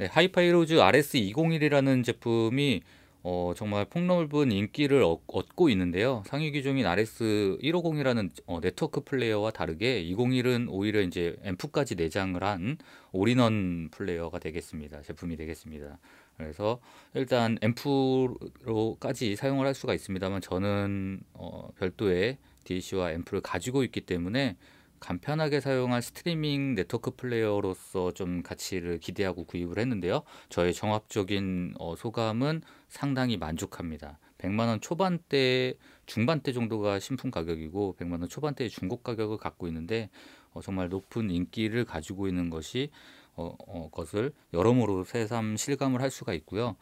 네, 하이파이로즈 RS201이라는 제품이 어, 정말 폭넓은 인기를 얻, 고 있는데요. 상위 기종인 RS150이라는 어, 네트워크 플레이어와 다르게 201은 오히려 이제 앰프까지 내장을 한 올인원 플레이어가 되겠습니다. 제품이 되겠습니다. 그래서 일단 앰프로까지 사용을 할 수가 있습니다만 저는 어, 별도의 DAC와 앰프를 가지고 있기 때문에 간편하게 사용할 스트리밍 네트워크 플레이어로서 좀 가치를 기대하고 구입을 했는데요. 저의 종합적인 어, 소감은 상당히 만족합니다. 100만 원 초반대 중반대 정도가 신품 가격이고 100만 원 초반대의 중고 가격을 갖고 있는데 어, 정말 높은 인기를 가지고 있는 것이 어, 어, 것을 여러모로 새삼 실감을 할 수가 있고요.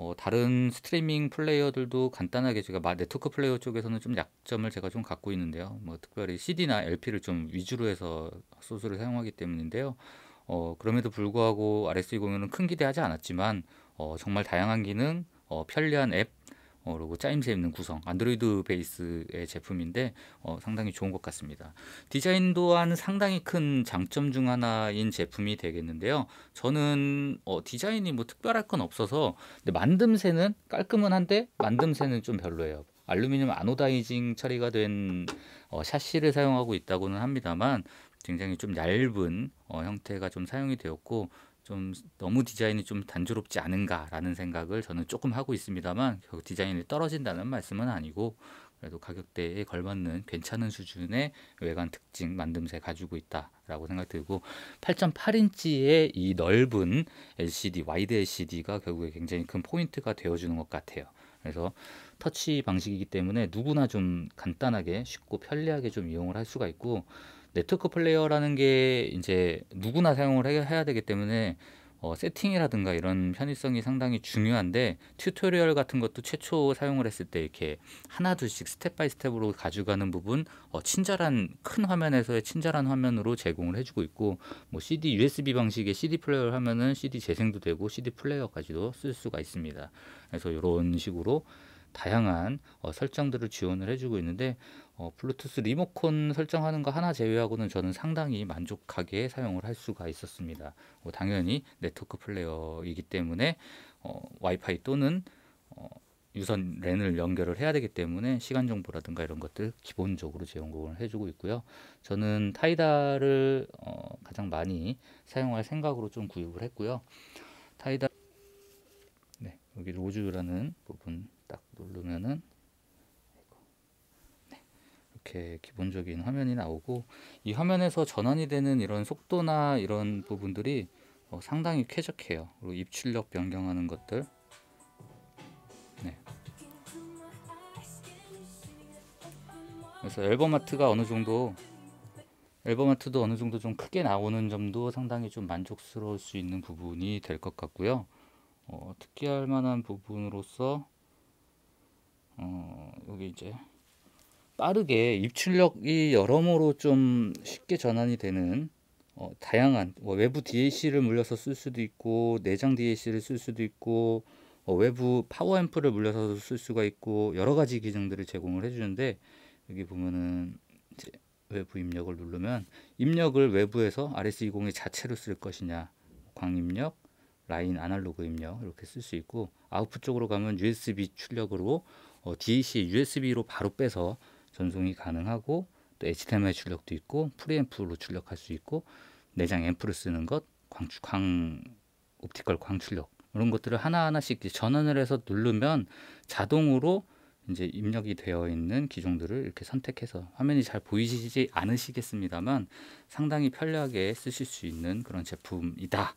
어, 다른 스트리밍 플레이어들도 간단하게 제가 네트워크 플레이어 쪽에서는 좀 약점을 제가 좀 갖고 있는데요. 뭐 특별히 CD나 LP를 좀 위주로 해서 소스를 사용하기 때문인데요. 어, 그럼에도 불구하고 r s 2 e 0은큰 기대하지 않았지만 어, 정말 다양한 기능, 어, 편리한 앱, 어, 그리고 짜임새 있는 구성 안드로이드 베이스의 제품인데 어, 상당히 좋은 것 같습니다. 디자인 또한 상당히 큰 장점 중 하나인 제품이 되겠는데요. 저는 어, 디자인이 뭐 특별할 건 없어서 근데 만듦새는 깔끔은 한데 만듦새는 좀 별로예요. 알루미늄 아노다이징 처리가 된 어, 샤시를 사용하고 있다고는 합니다만 굉장히 좀 얇은 어, 형태가 좀 사용이 되었고 좀 너무 디자인이 좀 단조롭지 않은가라는 생각을 저는 조금 하고 있습니다만 결국 디자인이 떨어진다는 말씀은 아니고 그래도 가격대에 걸맞는 괜찮은 수준의 외관 특징 만듦새 가지고 있다라고 생각 되고 8.8인치의 이 넓은 LCD 와이드 LCD가 결국에 굉장히 큰 포인트가 되어주는 것 같아요. 그래서 터치 방식이기 때문에 누구나 좀 간단하게 쉽고 편리하게 좀 이용을 할 수가 있고 네트워크 플레이어라는 게 이제 누구나 사용을 해야 되기 때문에 어, 세팅이라든가 이런 편의성이 상당히 중요한데 튜토리얼 같은 것도 최초 사용을 했을 때 이렇게 하나 둘씩 스텝 바이 스텝으로 가져가는 부분 어, 친절한 큰 화면에서의 친절한 화면으로 제공을 해주고 있고 뭐 CD USB 방식의 CD 플레이어를 하면은 CD 재생도 되고 CD 플레이어까지도 쓸 수가 있습니다. 그래서 이런 식으로 다양한 어, 설정들을 지원을 해주고 있는데 어, 블루투스 리모컨 설정하는 거 하나 제외하고는 저는 상당히 만족하게 사용을 할 수가 있었습니다. 어, 당연히 네트워크 플레이어이기 때문에 어, 와이파이 또는 어, 유선 랜을 연결을 해야 되기 때문에 시간 정보라든가 이런 것들 기본적으로 제공을 해주고 있고요. 저는 타이다를 어, 가장 많이 사용할 생각으로 좀 구입을 했고요. 타이다 네, 여기 로즈라는 부분 딱 누르면은 이렇게 기본적인 화면이 나오고 이 화면에서 전환이 되는 이런 속도나 이런 부분들이 어, 상당히 쾌적해요. 그리고 입출력 변경하는 것들 네. 그래서 앨범 아트가 어느 정도 앨범 아트도 어느 정도 좀 크게 나오는 점도 상당히 좀 만족스러울 수 있는 부분이 될 것 같고요. 어, 특기할 만한 부분으로서 어, 여기 이제 빠르게 입출력이 여러모로 좀 쉽게 전환이 되는 어, 다양한 뭐 외부 DAC를 물려서 쓸 수도 있고 내장 DAC를 쓸 수도 있고 어, 외부 파워 앰프를 물려서 쓸 수가 있고 여러 가지 기능들을 제공을 해주는데 여기 보면은 이제 외부 입력을 누르면 입력을 외부에서 RS20의 자체로 쓸 것이냐 광입력 라인 아날로그 입력 이렇게 쓸 수 있고 아웃풋 쪽으로 가면 USB 출력으로 어, DAC USB로 바로 빼서 전송이 가능하고 또 h t m l 출력도 있고 프리앰프로 출력할 수 있고 내장 앰프를 쓰는 것, 광축광 옵티컬 광 출력 이런 것들을 하나하나씩 전환을 해서 누르면 자동으로 이제 입력이 되어 있는 기종들을 이렇게 선택해서 화면이 잘 보이시지 않으시겠습니다만 상당히 편리하게 쓰실 수 있는 그런 제품이다.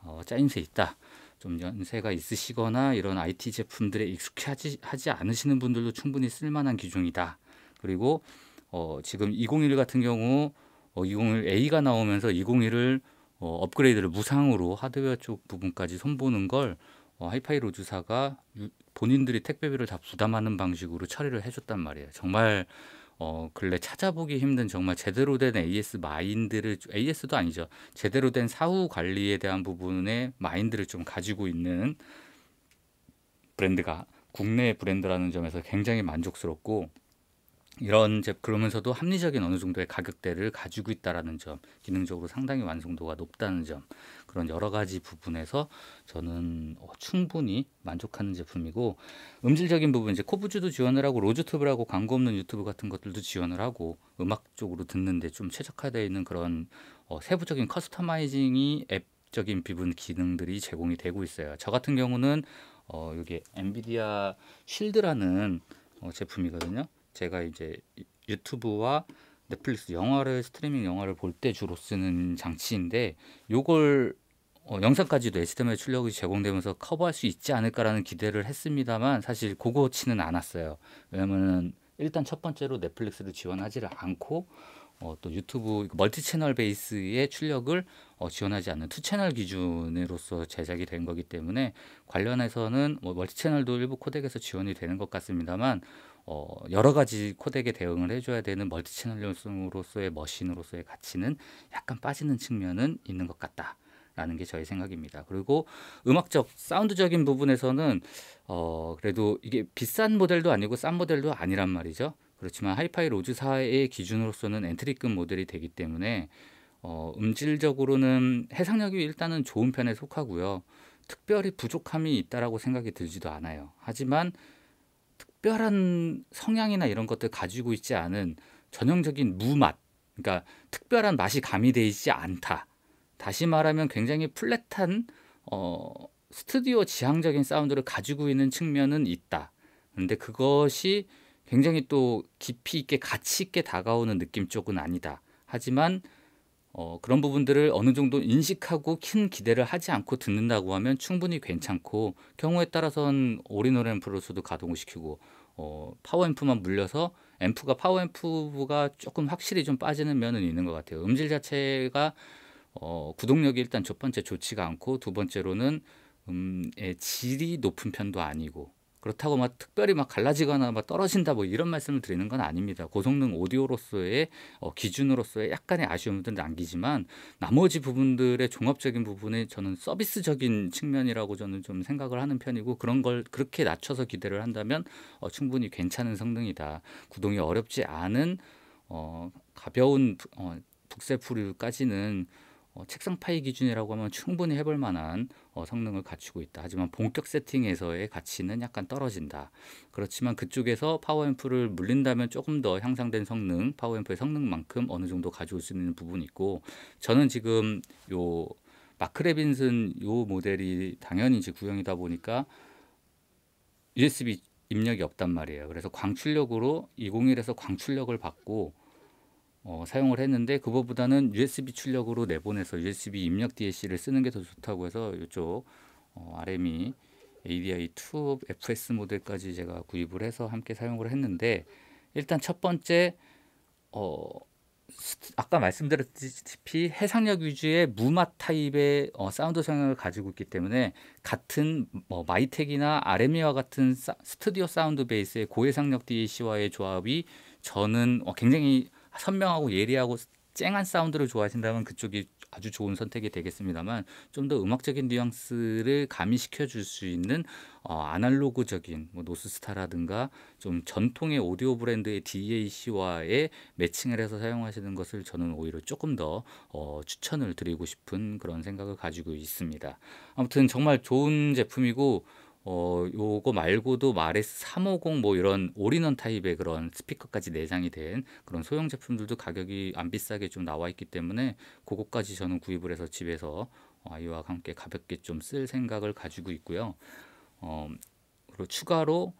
어, 짜임새 있다. 좀 연세가 있으시거나 이런 IT 제품들에 익숙하지 하지 않으시는 분들도 충분히 쓸만한 기종이다. 그리고 어, 지금 201 같은 경우 어, 201A가 나오면서 201을 어, 업그레이드를 무상으로 하드웨어 쪽 부분까지 손보는걸 어, 하이파이 로즈사가 본인들이 택배비를 다 부담하는 방식으로 처리를 해줬단 말이에요. 정말 어, 근래 찾아보기 힘든 정말 제대로 된 AS 마인드를 AS도 아니죠. 제대로 된 사후 관리에 대한 부분의 마인드를 좀 가지고 있는 브랜드가 국내 브랜드라는 점에서 굉장히 만족스럽고 이런 제 그러면서도 합리적인 어느 정도의 가격대를 가지고 있다라는 점, 기능적으로 상당히 완성도가 높다는 점, 그런 여러 가지 부분에서 저는 어, 충분히 만족하는 제품이고 음질적인 부분 이제 코브즈도 지원을 하고 로즈튜브라고 광고 없는 유튜브 같은 것들도 지원을 하고 음악 쪽으로 듣는데 좀 최적화되어 있는 그런 어, 세부적인 커스터마이징이 앱적인 부분 기능들이 제공이 되고 있어요. 저 같은 경우는 어, 여기 엔비디아 쉴드라는 어, 제품이거든요. 제가 이제 유튜브와 넷플릭스 영화를 스트리밍 영화를 볼 때 주로 쓰는 장치인데 요걸 어, 영상까지도 HDMI 출력이 제공되면서 커버할 수 있지 않을까라는 기대를 했습니다만 사실 그거치는 않았어요. 왜냐면은 일단 첫 번째로 넷플릭스를 지원하지를 않고 어, 또 유튜브 그 멀티 채널 베이스의 출력을 어, 지원하지 않는 투 채널 기준으로서 제작이 된 거기 때문에 관련해서는 뭐 멀티 채널도 일부 코덱에서 지원이 되는 것 같습니다만 어, 여러 가지 코덱에 대응을 해줘야 되는 멀티 채널용으로서의 연 머신으로서의 가치는 약간 빠지는 측면은 있는 것 같다. 라는 게 저의 생각입니다. 그리고 음악적 사운드적인 부분에서는 어 그래도 이게 비싼 모델도 아니고 싼 모델도 아니란 말이죠. 그렇지만 하이파이 로즈사의 기준으로서는 엔트리급 모델이 되기 때문에 어 음질적으로는 해상력이 일단은 좋은 편에 속하고요. 특별히 부족함이 있다라고 생각이 들지도 않아요. 하지만 특별한 성향이나 이런 것들 가지고 있지 않은 전형적인 무맛, 그러니까 특별한 맛이 가미되어 있지 않다. 다시 말하면 굉장히 플랫한 어, 스튜디오 지향적인 사운드를 가지고 있는 측면은 있다. 그런데 그것이 굉장히 또 깊이 있게 가치 있게 다가오는 느낌 쪽은 아니다. 하지만 어, 그런 부분들을 어느 정도 인식하고 큰 기대를 하지 않고 듣는다고 하면 충분히 괜찮고 경우에 따라서는 올인원 앰프로서도 가동을 시키고 어, 파워앰프만 물려서 앰프가 파워앰프가 조금 확실히 좀 빠지는 면은 있는 것 같아요. 음질 자체가 어, 구동력이 일단 첫 번째 좋지가 않고 두 번째로는 음의 질이 높은 편도 아니고 그렇다고 막 특별히 막 갈라지거나 막 떨어진다 뭐 이런 말씀을 드리는 건 아닙니다. 고성능 오디오로서의 어, 기준으로서의 약간의 아쉬움도 남기지만 나머지 부분들의 종합적인 부분에 저는 서비스적인 측면이라고 저는 좀 생각을 하는 편이고 그런 걸 그렇게 낮춰서 기대를 한다면 어, 충분히 괜찮은 성능이다. 구동이 어렵지 않은 어, 가벼운 어, 북세풀류까지는 어, 책상 파이 기준이라고 하면 충분히 해볼 만한 어, 성능을 갖추고 있다. 하지만 본격 세팅에서의 가치는 약간 떨어진다. 그렇지만 그쪽에서 파워앰프를 물린다면 조금 더 향상된 성능, 파워앰프의 성능만큼 어느 정도 가져올 수 있는 부분이 있고 저는 지금 요 마크 레빈슨 요 모델이 당연히 이제 구형이다 보니까 USB 입력이 없단 말이에요. 그래서 광출력으로 201에서 광출력을 받고 어, 사용을 했는데 그것보다는 USB 출력으로 내보내서 USB 입력 DLC를 쓰는 게 더 좋다고 해서 이쪽 어, RME ADI2 FS 모델까지 제가 구입을 해서 함께 사용을 했는데 일단 첫 번째 어, 아까 말씀드렸듯이 해상력 위주의 무마 타입의 어, 사운드 성향을 가지고 있기 때문에 같은 뭐 마이텍이나 RME와 같은 사, 스튜디오 사운드 베이스의 고해상력 DAC와의 조합이 저는 어, 굉장히 선명하고 예리하고 쨍한 사운드를 좋아하신다면 그쪽이 아주 좋은 선택이 되겠습니다만 좀 더 음악적인 뉘앙스를 가미시켜 줄 수 있는 어, 아날로그적인 뭐 노스스타라든가 좀 전통의 오디오 브랜드의 DAC와의 매칭을 해서 사용하시는 것을 저는 오히려 조금 더 어, 추천을 드리고 싶은 그런 생각을 가지고 있습니다. 아무튼 정말 좋은 제품이고 어 요거 말고도 마레스 350뭐 이런 올인원 타입의 그런 스피커까지 내장이 된 그런 소형 제품들도 가격이 안 비싸게 좀 나와 있기 때문에 그거까지 저는 구입을 해서 집에서 어, 아이와 함께 가볍게 좀 쓸 생각을 가지고 있고요. 어 그리고 추가로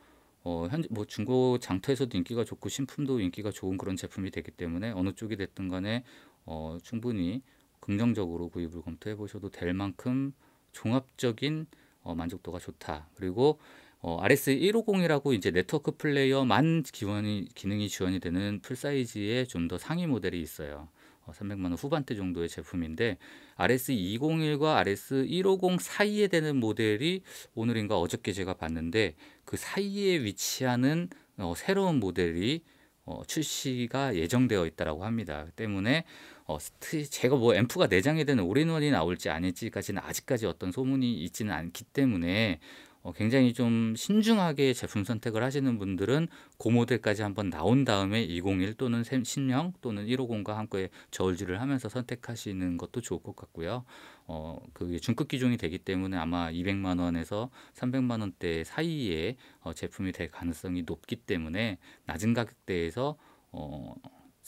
어, 현재 뭐 중고 장터에서도 인기가 좋고 신품도 인기가 좋은 그런 제품이 되기 때문에 어느 쪽이 됐든 간에 어, 충분히 긍정적으로 구입을 검토해 보셔도 될 만큼 종합적인 어, 만족도가 좋다. 그리고 어, RS150이라고 이제 네트워크 플레이어만 기원이, 기능이 지원이 되는 풀사이즈의 좀 더 상위 모델이 있어요. 어, 300만 원 후반대 정도의 제품인데 RS201과 RS150 사이에 되는 모델이 오늘인가 어저께 제가 봤는데 그 사이에 위치하는 어, 새로운 모델이 어, 출시가 예정되어 있다라고 합니다. 그 때문에 어, 제가 뭐 앰프가 내장이 되는 올인원이 나올지 아닐지까지는 아직까지 어떤 소문이 있지는 않기 때문에 어, 굉장히 좀 신중하게 제품 선택을 하시는 분들은 고그 모델까지 한번 나온 다음에 201 또는 신형 또는 150과 함께 저울질을 하면서 선택하시는 것도 좋을 것 같고요. 어, 그게 중급 기종이 되기 때문에 아마 200만 원에서 300만 원대 사이에 어, 제품이 될 가능성이 높기 때문에 낮은 가격대에서 어,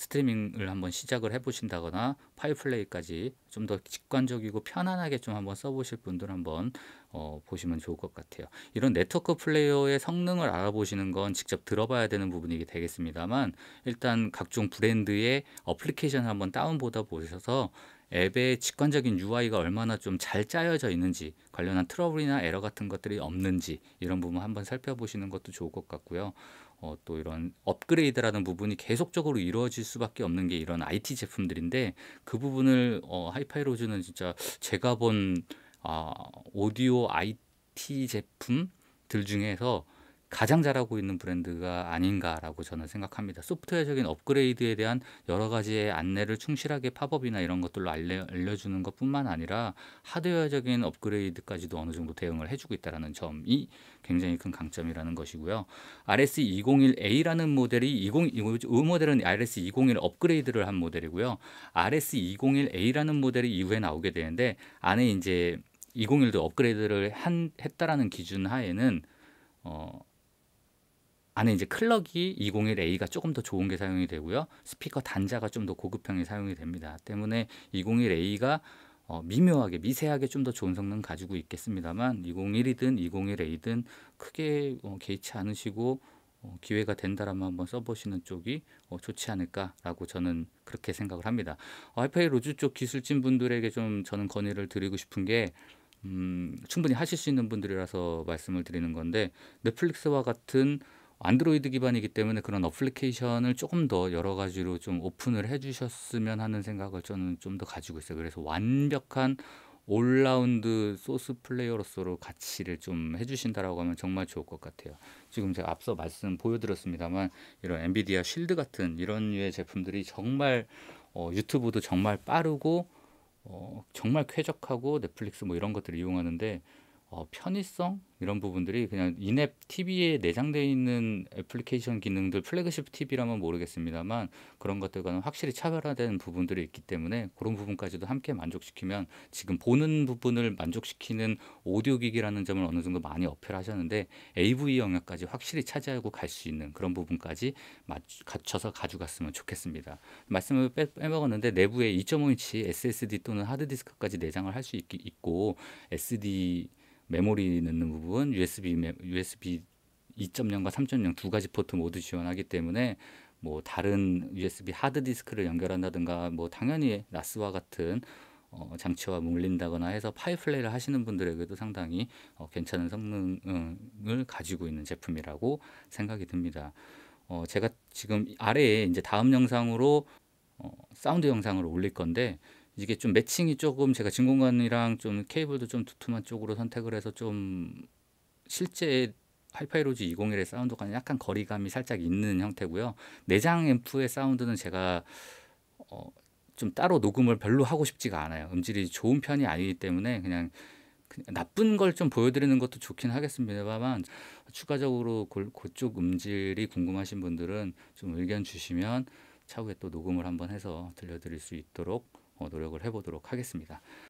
스트리밍을 한번 시작을 해보신다거나 파이플레이까지 좀 더 직관적이고 편안하게 좀 한번 써보실 분들 한번 어, 보시면 좋을 것 같아요. 이런 네트워크 플레이어의 성능을 알아보시는 건 직접 들어봐야 되는 부분이 되겠습니다만 일단 각종 브랜드의 어플리케이션 한번 다운보다 보셔서 앱의 직관적인 UI가 얼마나 좀 잘 짜여져 있는지 관련한 트러블이나 에러 같은 것들이 없는지 이런 부분 한번 살펴보시는 것도 좋을 것 같고요. 어, 또 이런 업그레이드라는 부분이 계속적으로 이루어질 수밖에 없는 게 이런 IT 제품들인데 그 부분을 어, 하이파이로즈는 진짜 제가 본 아, 오디오 IT 제품들 중에서 가장 잘하고 있는 브랜드가 아닌가라고 저는 생각합니다. 소프트웨어적인 업그레이드에 대한 여러 가지의 안내를 충실하게 팝업이나 이런 것들로 알려, 알려주는 것뿐만 아니라 하드웨어적인 업그레이드까지도 어느 정도 대응을 해주고 있다는 점이 굉장히 큰 강점이라는 것이고요. RS201A라는 모델이 20, 이 모델은 RS201 업그레이드를 한 모델이고요. RS201A라는 모델이 이후에 나오게 되는데 안에 이제 201도 업그레이드를 한, 했다라는 기준 하에는 어, 안에 이제 클럭이 201A가 조금 더 좋은 게 사용이 되고요. 스피커 단자가 좀 더 고급형이 사용이 됩니다. 때문에 201A가 어, 미묘하게 미세하게 좀 더 좋은 성능 가지고 있겠습니다만 201이든 201A든 크게 어, 개의치 않으시고 어, 기회가 된다라면 한번 써보시는 쪽이 어, 좋지 않을까라고 저는 그렇게 생각을 합니다. 와이파이 로즈 쪽 기술진 분들에게 좀 저는 건의를 드리고 싶은 게 음, 충분히 하실 수 있는 분들이라서 말씀을 드리는 건데 넷플릭스와 같은 안드로이드 기반이기 때문에 그런 어플리케이션을 조금 더 여러 가지로 좀 오픈을 해주셨으면 하는 생각을 저는 좀 더 가지고 있어요. 그래서 완벽한 올라운드 소스 플레이어로서로 가치를 좀 해주신다라고 하면 정말 좋을 것 같아요. 지금 제가 앞서 말씀 보여드렸습니다만 이런 엔비디아 쉴드 같은 이런 류의 제품들이 정말 어, 유튜브도 정말 빠르고 어, 정말 쾌적하고 넷플릭스 뭐 이런 것들을 이용하는데 어, 편의성 이런 부분들이 그냥 인앱 TV에 내장되어 있는 애플리케이션 기능들 플래그십 TV라면 모르겠습니다만 그런 것들과는 확실히 차별화된 부분들이 있기 때문에 그런 부분까지도 함께 만족시키면 지금 보는 부분을 만족시키는 오디오 기기라는 점을 어느 정도 많이 어필하셨는데 AV 영역까지 확실히 차지하고 갈 수 있는 그런 부분까지 맞추, 갖춰서 가져갔으면 좋겠습니다. 말씀을 빼, 빼먹었는데 내부에 2.5인치 SSD 또는 하드디스크까지 내장을 할 수 있고 SD 메모리 넣는 부분, USB USB 2.0과 3.0 두 가지 포트 모두 지원하기 때문에 뭐 다른 USB 하드디스크를 연결한다든가 뭐 당연히 나스와 같은 어, 장치와 물린다거나 해서 파이플레이를 하시는 분들에게도 상당히 어, 괜찮은 성능을 가지고 있는 제품이라고 생각이 듭니다. 어, 제가 지금 아래에 이제 다음 영상으로 어, 사운드 영상을 올릴 건데 이게 좀 매칭이 조금 제가 진공관이랑 좀 케이블도 좀 두툼한 쪽으로 선택을 해서 좀 실제 하이파이 로즈 201의 사운드과는 약간 거리감이 살짝 있는 형태고요. 내장 앰프의 사운드는 제가 어, 좀 따로 녹음을 별로 하고 싶지가 않아요. 음질이 좋은 편이 아니기 때문에 그냥 그 나쁜 걸 좀 보여드리는 것도 좋긴 하겠습니다만 추가적으로 그쪽 음질이 궁금하신 분들은 좀 의견 주시면 차후에 또 녹음을 한번 해서 들려드릴 수 있도록 어, 노력을 해보도록 하겠습니다.